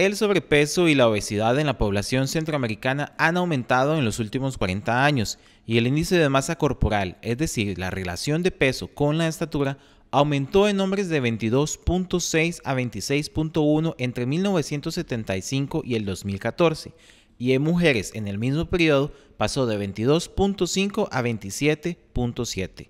El sobrepeso y la obesidad en la población centroamericana han aumentado en los últimos 40 años y el índice de masa corporal, es decir, la relación de peso con la estatura, aumentó en hombres de 22.6 a 26.1 entre 1975 y el 2014 y en mujeres en el mismo periodo pasó de 22.5 a 27.7.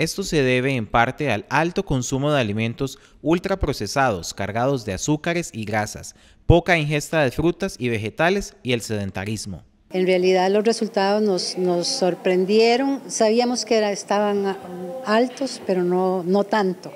Esto se debe en parte al alto consumo de alimentos ultraprocesados cargados de azúcares y grasas, poca ingesta de frutas y vegetales y el sedentarismo. En realidad los resultados nos, sorprendieron, sabíamos que estaban altos, pero no tanto.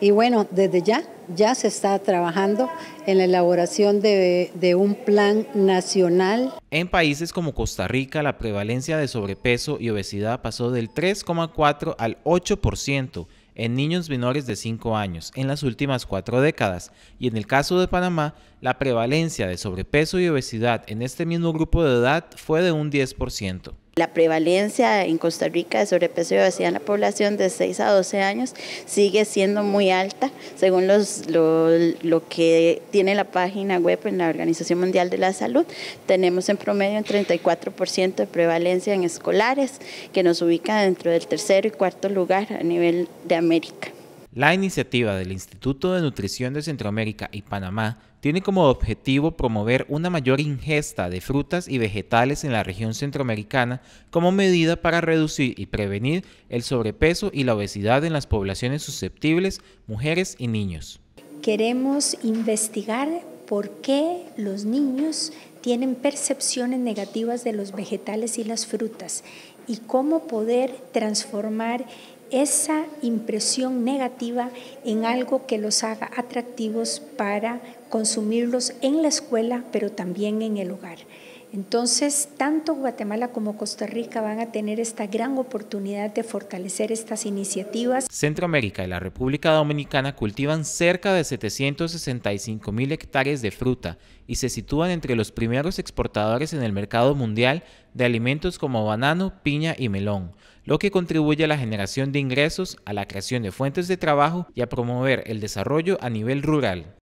Y bueno, desde ya ya se está trabajando en la elaboración de, un plan nacional. En países como Costa Rica, la prevalencia de sobrepeso y obesidad pasó del 3,4 al 8% en niños menores de 5 años en las últimas cuatro décadas y en el caso de Panamá, la prevalencia de sobrepeso y obesidad en este mismo grupo de edad fue de un 10% la prevalencia en Costa Rica de sobrepeso y obesidad en la población de 6 a 12 años sigue siendo muy alta, según lo, que tiene la página web en la Organización Mundial de la Salud. Tenemos en promedio un 34% de prevalencia en escolares, que nos ubica dentro del tercer y cuarto lugar a nivel de América. La iniciativa del Instituto de Nutrición de Centroamérica y Panamá tiene como objetivo promover una mayor ingesta de frutas y vegetales en la región centroamericana como medida para reducir y prevenir el sobrepeso y la obesidad en las poblaciones susceptibles, mujeres y niños. Queremos investigar por qué los niños tienen percepciones negativas de los vegetales y las frutas y cómo poder transformar esa impresión negativa en algo que los haga atractivos para consumirlos en la escuela, pero también en el hogar. Entonces, tanto Guatemala como Costa Rica van a tener esta gran oportunidad de fortalecer estas iniciativas. Centroamérica y la República Dominicana cultivan cerca de 765 mil hectáreas de fruta y se sitúan entre los primeros exportadores en el mercado mundial de alimentos como banano, piña y melón, lo que contribuye a la generación de ingresos, a la creación de fuentes de trabajo y a promover el desarrollo a nivel rural.